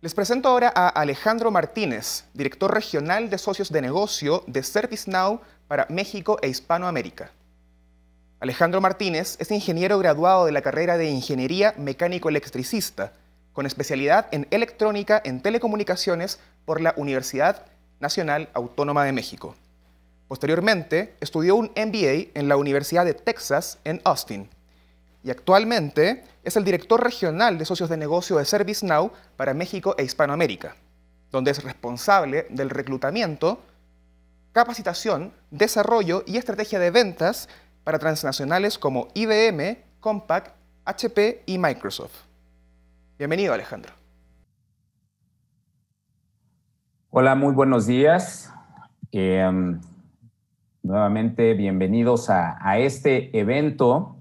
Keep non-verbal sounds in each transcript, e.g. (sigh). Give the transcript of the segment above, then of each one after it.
Les presento ahora a Alejandro Martínez, director regional de socios de negocio de ServiceNow para México e Hispanoamérica. Alejandro Martínez es ingeniero graduado de la carrera de Ingeniería Mecánico-Electricista, con especialidad en electrónica en telecomunicaciones por la Universidad Nacional Autónoma de México. Posteriormente, estudió un MBA en la Universidad de Texas en Austin y actualmente es el director regional de socios de negocio de ServiceNow para México e Hispanoamérica, donde es responsable del reclutamiento, capacitación, desarrollo y estrategia de ventas para transnacionales como IBM, Compaq, HP y Microsoft. Bienvenido Alejandro. Hola, muy buenos días. Em, nuevamente bienvenidos a este evento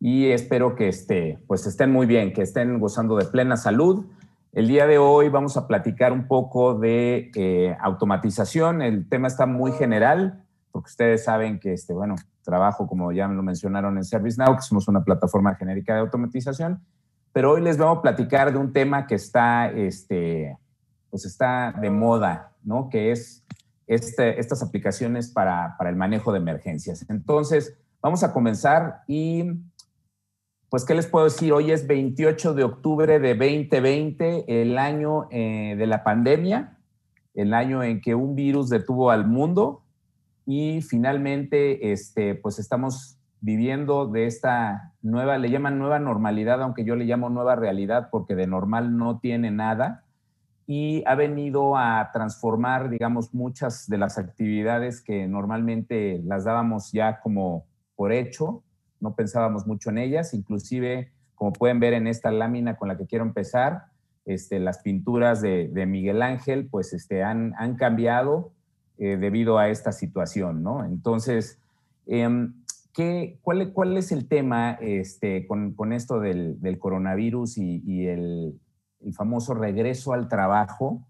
y espero que este, pues estén muy bien, que estén gozando de plena salud. El día de hoy vamos a platicar un poco de eh, automatización. El tema está muy general, porque ustedes saben que, este, bueno, trabajo, como ya lo mencionaron en ServiceNow, que somos una plataforma genérica de automatización, pero hoy les vamos a platicar de un tema que está, este, pues está de moda, ¿no? Que es este, estas aplicaciones para, para el manejo de emergencias. Entonces, vamos a comenzar y pues, ¿qué les puedo decir? Hoy es 28 de octubre de 2020, el año eh, de la pandemia, el año en que un virus detuvo al mundo y finalmente, este, pues, estamos viviendo de esta nueva, le llaman nueva normalidad, aunque yo le llamo nueva realidad porque de normal no tiene nada y ha venido a transformar, digamos, muchas de las actividades que normalmente las dábamos ya como por hecho, no pensábamos mucho en ellas, inclusive como pueden ver en esta lámina con la que quiero empezar, este, las pinturas de, Miguel Ángel pues este, han, cambiado eh, debido a esta situación, ¿no? Entonces, em, ¿qué, cuál, es el tema este, con, esto del, coronavirus y, el, famoso regreso al trabajo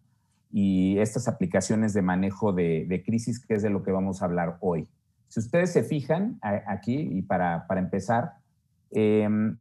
y estas aplicaciones de manejo de crisis, que es de lo que vamos a hablar hoy? Si ustedes se fijan aquí, y para, para empezar, em,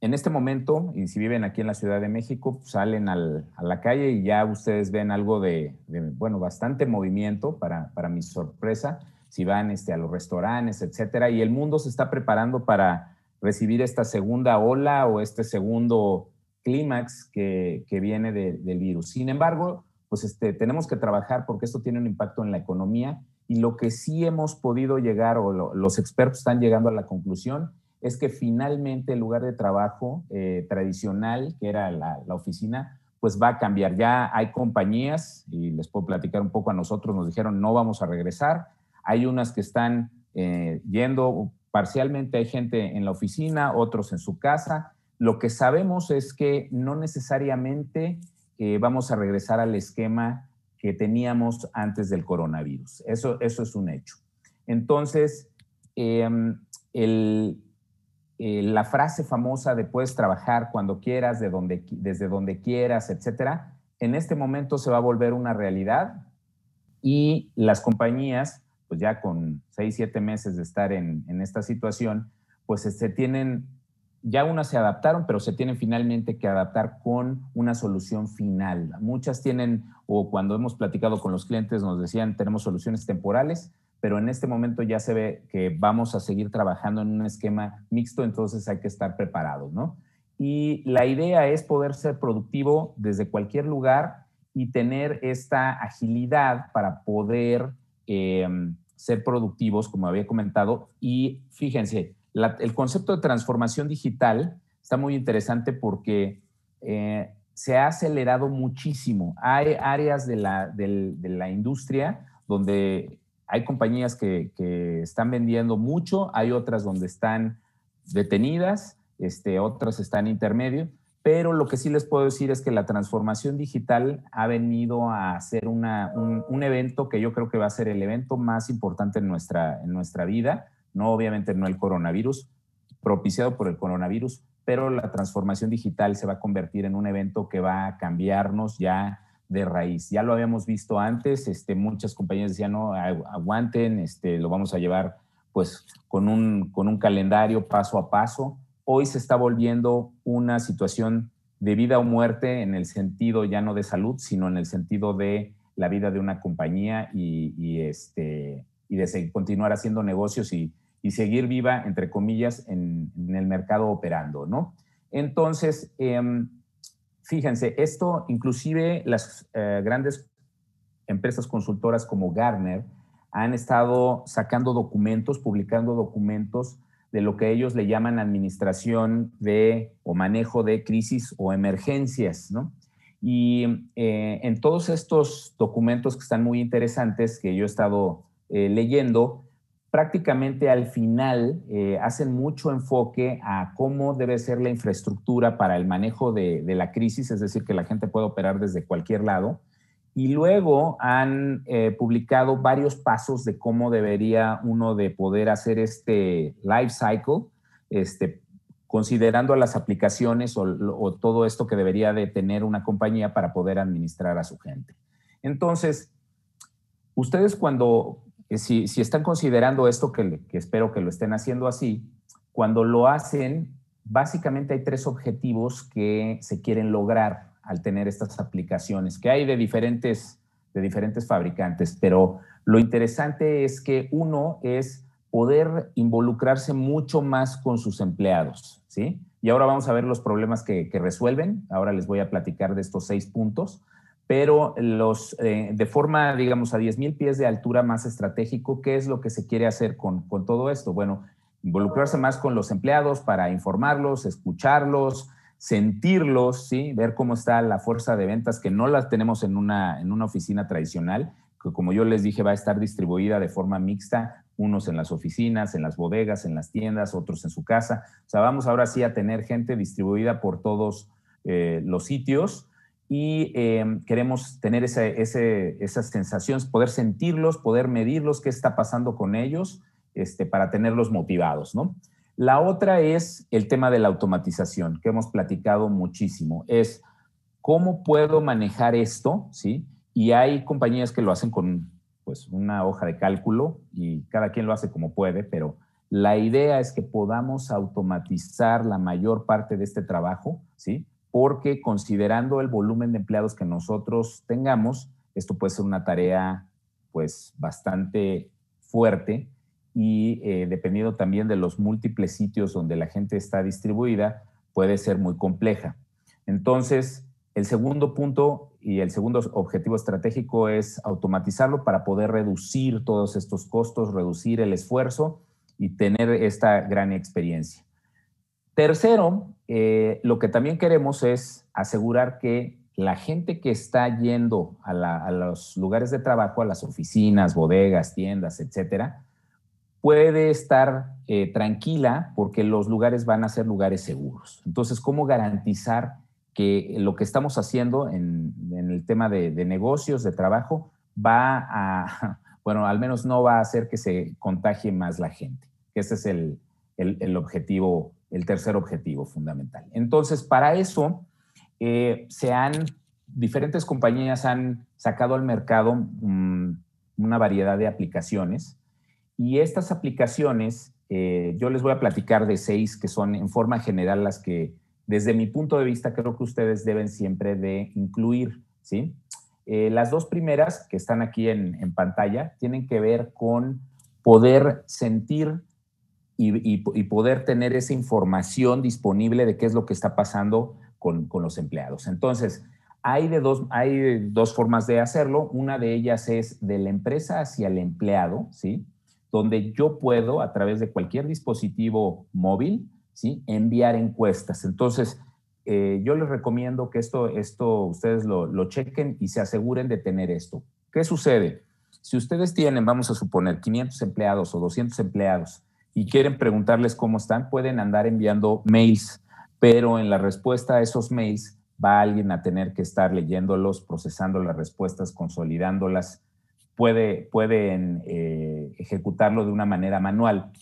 en este momento, y si viven aquí en la Ciudad de México, salen al, a la calle y ya ustedes ven algo de, bueno, bastante movimiento para, para, mi sorpresa, si van este, a los restaurantes, etcétera, y el mundo se está preparando para recibir esta segunda ola o este segundo clímax que, que, viene del virus. Sin embargo, pues este, tenemos que trabajar porque esto tiene un impacto en la economía y lo que sí hemos podido llegar, o los expertos están llegando a la conclusión, es que finalmente el lugar de trabajo eh, tradicional, que era la, oficina, pues va a cambiar. Ya hay compañías, y les puedo platicar un poco a nosotros, nos dijeron no vamos a regresar. Hay unas que están eh, yendo parcialmente, hay gente en la oficina, otros en su casa. Lo que sabemos es que no necesariamente eh, vamos a regresar al esquema que teníamos antes del coronavirus. Eso, eso es un hecho. Entonces, em, eh, la frase famosa de puedes trabajar cuando quieras, de donde, desde donde quieras, etcétera, en este momento se va a volver una realidad y las compañías, pues ya con seis, siete meses de estar en, en esta situación, pues se tienen ya unas se adaptaron, pero se tienen finalmente que adaptar con una solución final. Muchas tienen, o cuando hemos platicado con los clientes nos decían, tenemos soluciones temporales, pero en este momento ya se ve que vamos a seguir trabajando en un esquema mixto, entonces hay que estar preparados, ¿no? Y la idea es poder ser productivo desde cualquier lugar y tener esta agilidad para poder em, ser productivos, como había comentado. Y fíjense, el concepto de transformación digital está muy interesante porque eh, se ha acelerado muchísimo. Hay áreas de la, industria donde hay compañías que, están vendiendo mucho, hay otras donde están detenidas, este, otras están intermedio, pero lo que sí les puedo decir es que la transformación digital ha venido a ser un, evento que yo creo que va a ser el evento más importante en nuestra vida no obviamente no el coronavirus, propiciado por el coronavirus, pero la transformación digital se va a convertir en un evento que va a cambiarnos ya de raíz. Ya lo habíamos visto antes, este, muchas compañías decían, no, aguanten, este, lo vamos a llevar pues con un, con un calendario paso a paso. Hoy se está volviendo una situación de vida o muerte en el sentido ya no de salud, sino en el sentido de la vida de una compañía y, y este, y de continuar haciendo negocios y y seguir viva, entre comillas, en, el mercado operando, Entonces, em, fíjense, esto inclusive las eh, grandes empresas consultoras como Gartner han estado sacando documentos, publicando documentos de lo que ellos le llaman administración de o manejo de crisis o emergencias, ¿no? Y eh, en todos estos documentos que están muy interesantes que yo he estado eh, leyendo, prácticamente al final eh, hacen mucho enfoque a cómo debe ser la infraestructura para el manejo de, la crisis, es decir, que la gente puede operar desde cualquier lado. Y luego han eh, publicado varios pasos de cómo debería uno de poder hacer este life cycle, este, considerando las aplicaciones o, o todo esto que debería de tener una compañía para poder administrar a su gente. Entonces, ustedes cuando, si, están considerando esto, que, espero que lo estén haciendo así, cuando lo hacen, básicamente hay tres objetivos que se quieren lograr al tener estas aplicaciones, que hay de diferentes, de diferentes fabricantes, pero lo interesante es que uno es poder involucrarse mucho más con sus empleados, ¿sí? Y ahora vamos a ver los problemas que resuelven. Ahora les voy a platicar de estos seis puntos pero los, eh, de forma, digamos, a 10.000 pies de altura más estratégico, ¿qué es lo que se quiere hacer con, todo esto? Bueno, involucrarse más con los empleados para informarlos, escucharlos, sentirlos, ¿sí? ver cómo está la fuerza de ventas, que no las tenemos en una, oficina tradicional, que como yo les dije va a estar distribuida de forma mixta, unos en las oficinas, en las bodegas, en las tiendas, otros en su casa. O sea, vamos ahora sí a tener gente distribuida por todos eh, los sitios y em, queremos tener esas sensaciones, poder sentirlos, poder medirlos, qué está pasando con ellos, este, para tenerlos motivados, ¿no? La otra es el tema de la automatización, que hemos platicado muchísimo. Es cómo puedo manejar esto, ¿sí? Y hay compañías que lo hacen con pues, una hoja de cálculo y cada quien lo hace como puede, pero la idea es que podamos automatizar la mayor parte de este trabajo, ¿sí? porque considerando el volumen de empleados que nosotros tengamos, esto puede ser una tarea pues bastante fuerte y eh, dependiendo también de los múltiples sitios donde la gente está distribuida, puede ser muy compleja. Entonces, el segundo punto y el segundo objetivo estratégico es automatizarlo para poder reducir todos estos costos, reducir el esfuerzo y tener esta gran experiencia. Tercero, eh, lo que también queremos es asegurar que la gente que está yendo a, los lugares de trabajo, a las oficinas, bodegas, tiendas, etcétera, puede estar eh, tranquila porque los lugares van a ser lugares seguros. Entonces, ¿cómo garantizar que lo que estamos haciendo en, el tema de, negocios, de trabajo, va a, (laughs) bueno, al menos no va a hacer que se contagie más la gente? Ese es el, el, el objetivo el tercer objetivo fundamental. Entonces, para eso eh, se han, diferentes compañías han sacado al mercado mm, una variedad de aplicaciones y estas aplicaciones, eh, yo les voy a platicar de seis que son en forma general las que desde mi punto de vista creo que ustedes deben siempre de incluir, ¿sí? Eh, las dos primeras que están aquí en, en pantalla tienen que ver con poder sentir y, poder tener esa información disponible de qué es lo que está pasando con, los empleados. Entonces, hay, de dos, hay dos formas de hacerlo. Una de ellas es de la empresa hacia el empleado, ¿sí? donde yo puedo, a través de cualquier dispositivo móvil, ¿sí? enviar encuestas. Entonces, eh, yo les recomiendo que esto, esto ustedes lo, lo, chequen y se aseguren de tener esto. ¿Qué sucede? Si ustedes tienen, vamos a suponer, 500 empleados o 200 empleados y quieren preguntarles cómo están, pueden andar enviando mails, pero en la respuesta a esos mails va alguien a tener que estar leyéndolos, procesando las respuestas, consolidándolas. Puede, pueden eh, ejecutarlo de una manera manual.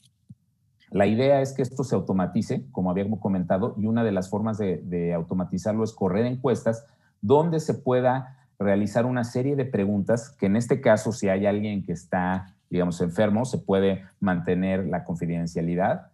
La idea es que esto se automatice, como habíamos comentado, y una de las formas de automatizarlo es correr encuestas donde se pueda realizar una serie de preguntas que en este caso, si hay alguien que está digamos, enfermos se puede mantener la confidencialidad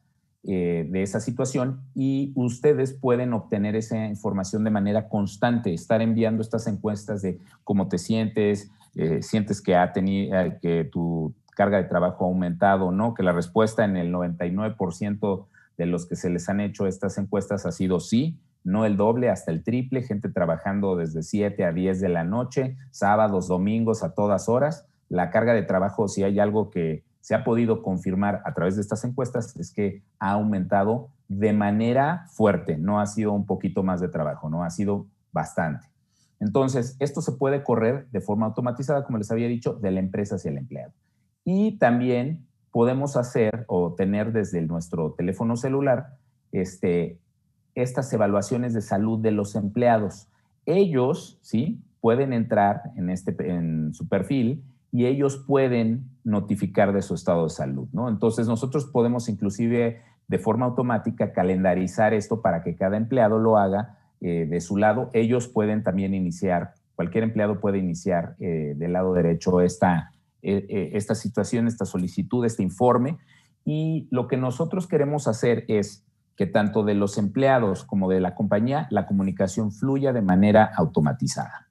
eh, de esa situación y ustedes pueden obtener esa información de manera constante, estar enviando estas encuestas de cómo te sientes, eh, sientes que, ha tenido, eh, que tu carga de trabajo ha aumentado, ¿no? Que la respuesta en el 99% de los que se les han hecho estas encuestas ha sido sí, no el doble, hasta el triple, gente trabajando desde 7 a 10 de la noche, sábados, domingos, a todas horas la carga de trabajo, si hay algo que se ha podido confirmar a través de estas encuestas, es que ha aumentado de manera fuerte, no ha sido un poquito más de trabajo, no ha sido bastante. Entonces, esto se puede correr de forma automatizada, como les había dicho, de la empresa hacia el empleado. Y también podemos hacer o tener desde nuestro teléfono celular este, estas evaluaciones de salud de los empleados. Ellos, ¿sí? Pueden entrar en, este, en su perfil y ellos pueden notificar de su estado de salud, ¿no? Entonces nosotros podemos inclusive de forma automática calendarizar esto para que cada empleado lo haga eh, de su lado. Ellos pueden también iniciar, cualquier empleado puede iniciar eh, del lado derecho esta, eh, esta situación, esta solicitud, este informe. Y lo que nosotros queremos hacer es que tanto de los empleados como de la compañía la comunicación fluya de manera automatizada.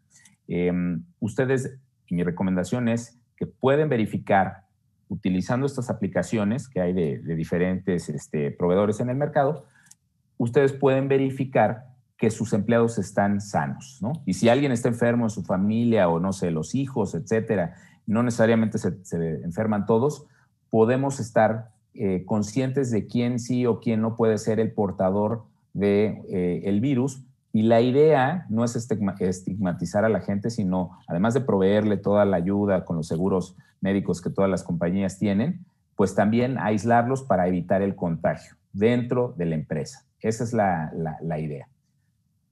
Em, ustedes y mi recomendación es que pueden verificar utilizando estas aplicaciones que hay de, diferentes este, proveedores en el mercado, ustedes pueden verificar que sus empleados están sanos, Y si alguien está enfermo en su familia o no sé, los hijos, etcétera, no necesariamente se, enferman todos, podemos estar eh, conscientes de quién sí o quién no puede ser el portador del de, eh, el virus y la idea no es estigmatizar a la gente, sino además de proveerle toda la ayuda con los seguros médicos que todas las compañías tienen, pues también aislarlos para evitar el contagio dentro de la empresa. Esa es la, idea.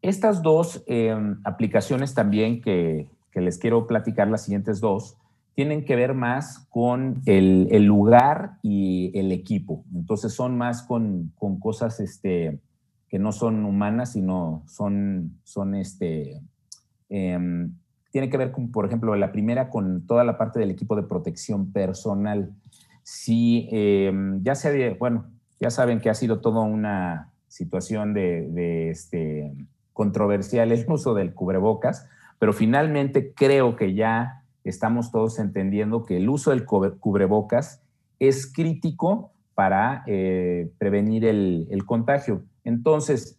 Estas dos eh, aplicaciones también que, les quiero platicar, las siguientes dos, tienen que ver más con el, lugar y el equipo. Entonces son más con, con cosas este, que no son humanas, sino son, son este, em, tiene que ver con, por ejemplo, la primera con toda la parte del equipo de protección personal. Si em, ya se, bueno, ya saben que ha sido toda una situación de, este, controversial el (laughs) uso del cubrebocas, pero finalmente creo que ya estamos todos entendiendo que el uso del cubrebocas es crítico para eh, prevenir el contagio. Entonces,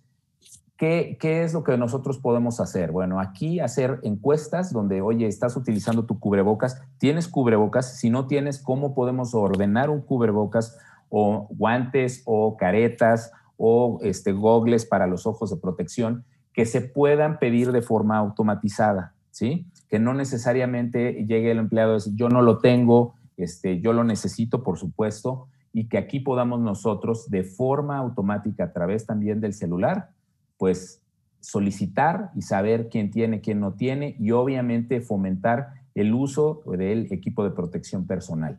¿Qué, es lo que nosotros podemos hacer? Bueno, aquí hacer encuestas donde, oye, estás utilizando tu cubrebocas, tienes cubrebocas, si no tienes, ¿cómo podemos ordenar un cubrebocas o guantes o caretas o este, gogles para los ojos de protección que se puedan pedir de forma automatizada, ¿sí? Que no necesariamente llegue el empleado y dice, yo no lo tengo, este, yo lo necesito, por supuesto, y que aquí podamos nosotros de forma automática a través también del celular, pues solicitar y saber quién tiene, quién no tiene y obviamente fomentar el uso del equipo de protección personal.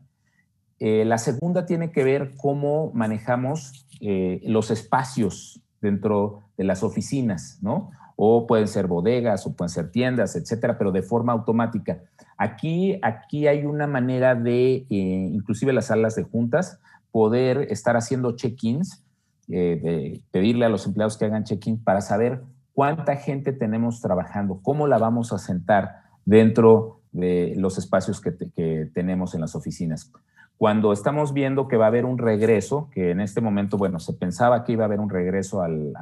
Eh, la segunda tiene que ver cómo manejamos eh, los espacios dentro de las oficinas, ¿no? O pueden ser bodegas o pueden ser tiendas, etcétera, pero de forma automática. Aquí, aquí hay una manera de, eh, inclusive las salas de juntas, poder estar haciendo check-ins, eh, pedirle a los empleados que hagan check-in para saber cuánta gente tenemos trabajando, cómo la vamos a sentar dentro de los espacios que, tenemos en las oficinas. Cuando estamos viendo que va a haber un regreso, que en este momento, bueno, se pensaba que iba a haber un regreso al,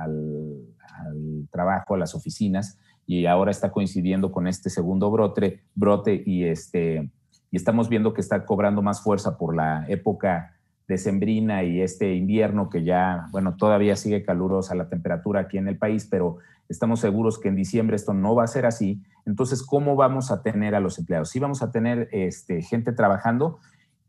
trabajo, a las oficinas, y ahora está coincidiendo con este segundo brote, brote y, este, y estamos viendo que está cobrando más fuerza por la época decembrina y este invierno que ya, bueno, todavía sigue calurosa la temperatura aquí en el país, pero estamos seguros que en diciembre esto no va a ser así. Entonces, ¿cómo vamos a tener a los empleados? Sí vamos a tener este, gente trabajando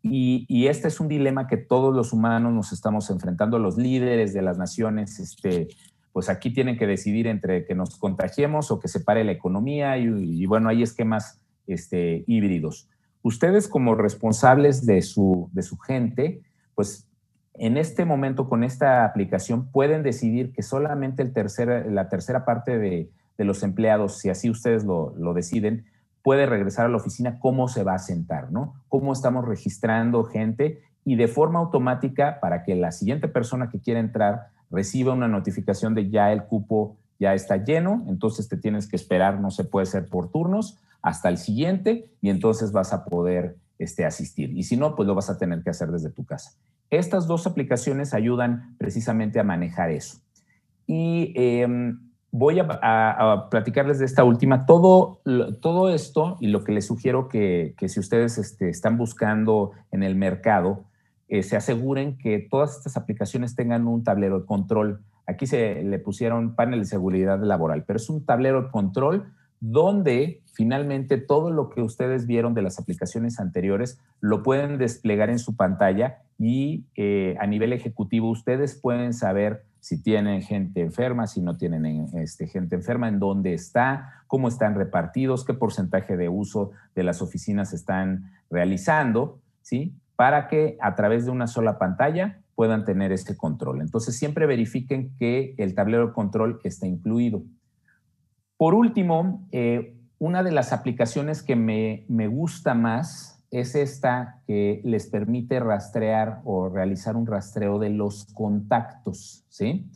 y, este es un dilema que todos los humanos nos estamos enfrentando, los líderes de las naciones, este, pues aquí tienen que decidir entre que nos contagiemos o que se pare la economía y, bueno, hay esquemas este, híbridos. Ustedes como responsables de su, de su gente, pues en este momento con esta aplicación pueden decidir que solamente el la tercera parte de, los empleados, si así ustedes lo, deciden, puede regresar a la oficina, cómo se va a sentar, ¿no? Cómo estamos registrando gente y de forma automática para que la siguiente persona que quiera entrar reciba una notificación de ya el cupo ya está lleno, entonces te tienes que esperar, no se puede ser por turnos, hasta el siguiente y entonces vas a poder este, asistir. Y si no, pues lo vas a tener que hacer desde tu casa. Estas dos aplicaciones ayudan precisamente a manejar eso. Y em, voy a, platicarles de esta última. Todo, todo esto y lo que les sugiero que, que si ustedes este, están buscando en el mercado, eh, se aseguren que todas estas aplicaciones tengan un tablero de control. Aquí se le pusieron panel de seguridad laboral, pero es un tablero de control donde finalmente todo lo que ustedes vieron de las aplicaciones anteriores lo pueden desplegar en su pantalla y eh, a nivel ejecutivo ustedes pueden saber si tienen gente enferma, si no tienen eh, este, gente enferma, en dónde está, cómo están repartidos, qué porcentaje de uso de las oficinas están realizando, Para que a través de una sola pantalla puedan tener este control. Entonces siempre verifiquen que el tablero de control está incluido. Por último, eh, una de las aplicaciones que me, me, gusta más es esta que les permite rastrear o realizar un rastreo de los contactos, ¿sí?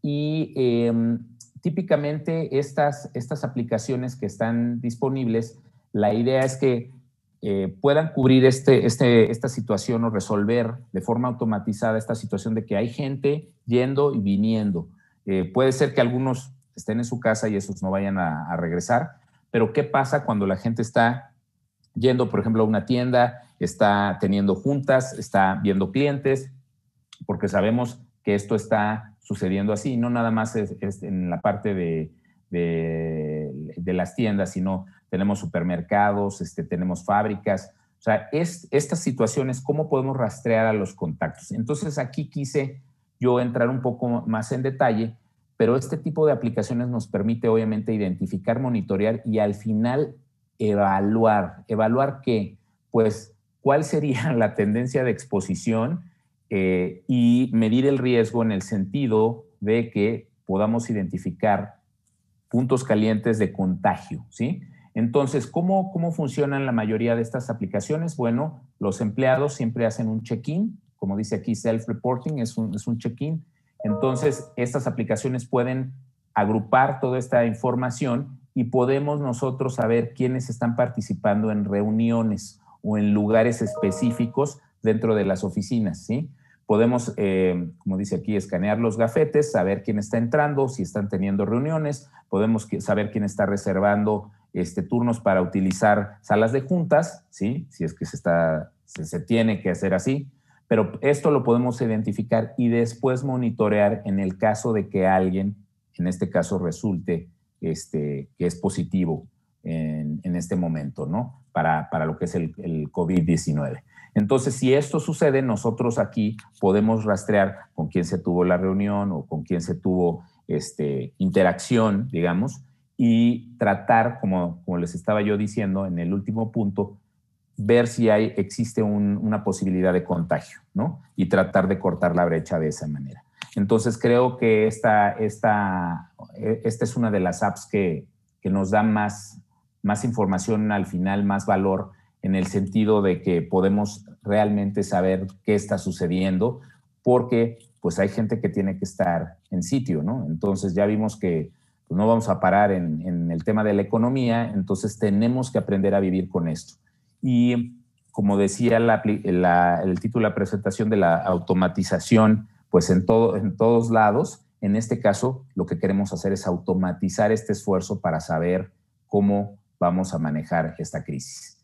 Y em, típicamente estas, estas aplicaciones que están disponibles, la idea es que eh, puedan cubrir este, este, esta situación o resolver de forma automatizada esta situación de que hay gente yendo y viniendo. Eh, puede ser que algunos estén en su casa y esos no vayan a, regresar. Pero ¿qué pasa cuando la gente está yendo, por ejemplo, a una tienda, está teniendo juntas, está viendo clientes, porque sabemos que esto está sucediendo así, no nada más es, en la parte de, de, las tiendas, sino tenemos supermercados, este, tenemos fábricas. O sea, estas situaciones, ¿cómo podemos rastrear a los contactos? Entonces, aquí quise yo entrar un poco más en detalle pero este tipo de aplicaciones nos permite obviamente identificar, monitorear y al final evaluar. ¿Evaluar qué? Pues cuál sería (laughs) la tendencia de exposición eh, y medir el riesgo en el sentido de que podamos identificar puntos calientes de contagio, ¿sí? Entonces, ¿cómo, funcionan la mayoría de estas aplicaciones? Bueno, los empleados siempre hacen un check-in, como dice aquí, self-reporting es un, es un check-in entonces, estas aplicaciones pueden agrupar toda esta información y podemos nosotros saber quiénes están participando en reuniones o en lugares específicos dentro de las oficinas, ¿sí? Podemos, eh, como dice aquí, escanear los gafetes, saber quién está entrando, si están teniendo reuniones, podemos saber quién está reservando este, turnos para utilizar salas de juntas, ¿sí? si es que se, se tiene que hacer así, pero esto lo podemos identificar y después monitorear en el caso de que alguien, en este caso resulte este, que es positivo en, este momento, ¿no? Para, lo que es el, COVID-19. Entonces, si esto sucede, nosotros aquí podemos rastrear con quién se tuvo la reunión o con quién se tuvo este, interacción, digamos, y tratar, como, como les estaba yo diciendo en el último punto, ver si hay, existe una posibilidad de contagio, ¿no? Y tratar de cortar la brecha de esa manera. Entonces creo que esta, esta, e, esta es una de las apps que, que nos da más, más información al final, más valor en el sentido de que podemos realmente saber qué está sucediendo, porque pues hay gente que tiene que estar en sitio, ¿no? Entonces ya vimos que pues, no vamos a parar en el tema de la economía, entonces tenemos que aprender a vivir con esto y como decía el título de la presentación de la automatización, pues en, todo, en todos lados, en este caso lo que queremos hacer es automatizar este esfuerzo para saber cómo vamos a manejar esta crisis.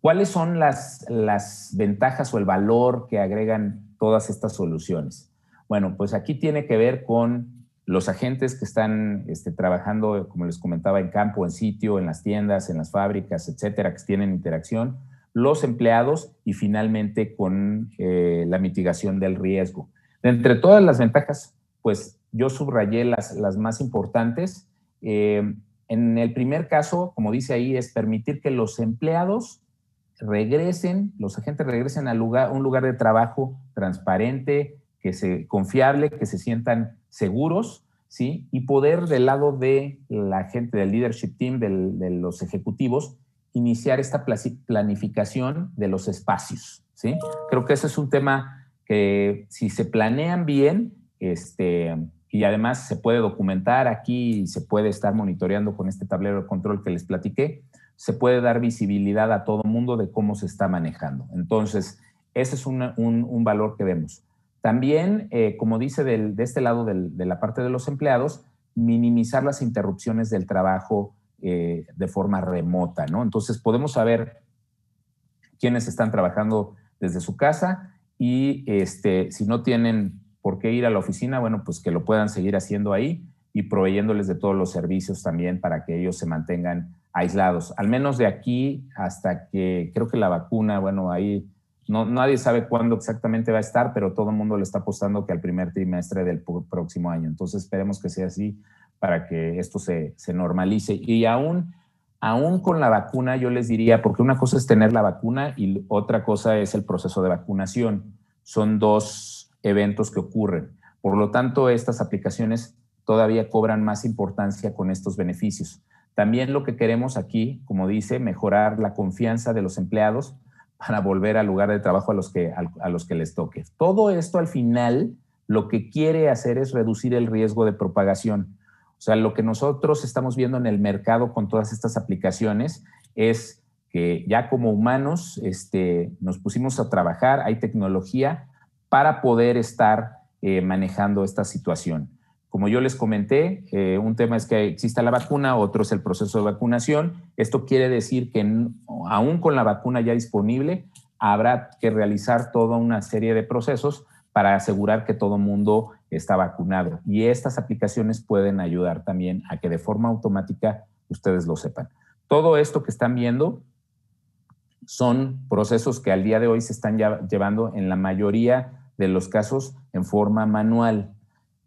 ¿Cuáles son las, las ventajas o el valor que agregan todas estas soluciones? Bueno, pues aquí tiene que ver con los agentes que están este, trabajando, como les comentaba, en campo, en sitio, en las tiendas, en las fábricas, etcétera, que tienen interacción, los empleados y finalmente con eh, la mitigación del riesgo. Entre todas las ventajas, pues yo subrayé las, las más importantes. Eh, en el primer caso, como dice ahí, es permitir que los empleados regresen, los agentes regresen a un lugar de trabajo transparente, que se, confiable, que se sientan seguros, ¿sí? Y poder del lado de la gente del leadership team, de los ejecutivos, iniciar esta planificación de los espacios, ¿sí? Creo que ese es un tema que si se planean bien, este, y además se puede documentar aquí, se puede estar monitoreando con este tablero de control que les platiqué, se puede dar visibilidad a todo mundo de cómo se está manejando. Entonces, ese es un valor que vemos. También, eh, como dice de este lado de la parte de los empleados, minimizar las interrupciones del trabajo eh, de forma remota, ¿no? Entonces podemos saber quiénes están trabajando desde su casa y este, si no tienen por qué ir a la oficina, bueno, pues que lo puedan seguir haciendo ahí y proveyéndoles de todos los servicios también para que ellos se mantengan aislados, al menos de aquí hasta que creo que la vacuna, bueno, ahí no, nadie sabe cuándo exactamente va a estar, pero todo el mundo le está apostando que al primer trimestre del próximo año. Entonces esperemos que sea así para que esto se, normalice. Y aún, aún con la vacuna, yo les diría, porque una cosa es tener la vacuna y otra cosa es el proceso de vacunación. Son dos eventos que ocurren. Por lo tanto, estas aplicaciones todavía cobran más importancia con estos beneficios. También lo que queremos aquí, como dice, mejorar la confianza de los empleados para volver al lugar de trabajo a los que, a los que les toque. Todo esto al final lo que quiere hacer es reducir el riesgo de propagación. O sea, lo que nosotros estamos viendo en el mercado con todas estas aplicaciones es que ya como humanos este, nos pusimos a trabajar, hay tecnología para poder estar eh, manejando esta situación. Como yo les comenté, eh, un tema es que exista la vacuna, otro es el proceso de vacunación. Esto quiere decir que aún con la vacuna ya disponible, habrá que realizar toda una serie de procesos para asegurar que todo mundo está vacunado. Y estas aplicaciones pueden ayudar también a que de forma automática ustedes lo sepan. Todo esto que están viendo son procesos que al día de hoy se están llevando en la mayoría de los casos en forma manual.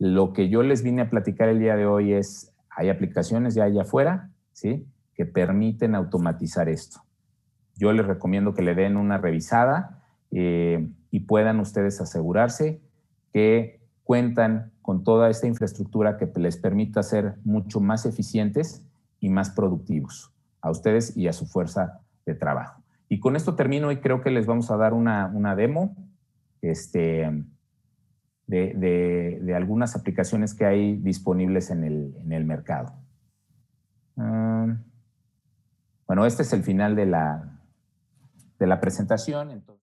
Lo que yo les vine a platicar el día de hoy es, hay aplicaciones ya allá afuera, ¿sí? Que permiten automatizar esto. Yo les recomiendo que le den una revisada eh, y puedan ustedes asegurarse que cuentan con toda esta infraestructura que les permita ser mucho más eficientes y más productivos a ustedes y a su fuerza de trabajo. Y con esto termino y creo que les vamos a dar una, una demo. Este, de, algunas aplicaciones que hay disponibles en el, mercado. Ah, bueno, este es el final de la, de la presentación.